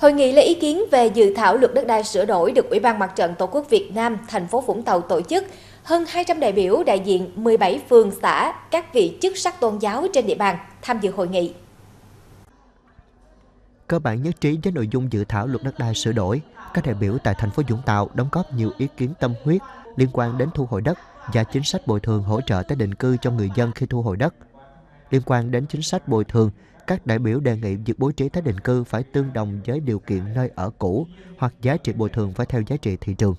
Hội nghị lấy ý kiến về dự thảo luật đất đai sửa đổi được Ủy ban Mặt trận Tổ quốc Việt Nam thành phố Vũng Tàu tổ chức. Hơn 200 đại biểu đại diện 17 phường xã, các vị chức sắc tôn giáo trên địa bàn tham dự hội nghị. Cơ bản nhất trí với nội dung dự thảo luật đất đai sửa đổi, các đại biểu tại thành phố Vũng Tàu đóng góp nhiều ý kiến tâm huyết liên quan đến thu hồi đất và chính sách bồi thường hỗ trợ tái định cư cho người dân khi thu hồi đất – liên quan đến chính sách bồi thường, các đại biểu đề nghị việc bố trí tái định cư phải tương đồng với điều kiện nơi ở cũ hoặc giá trị bồi thường phải theo giá trị thị trường.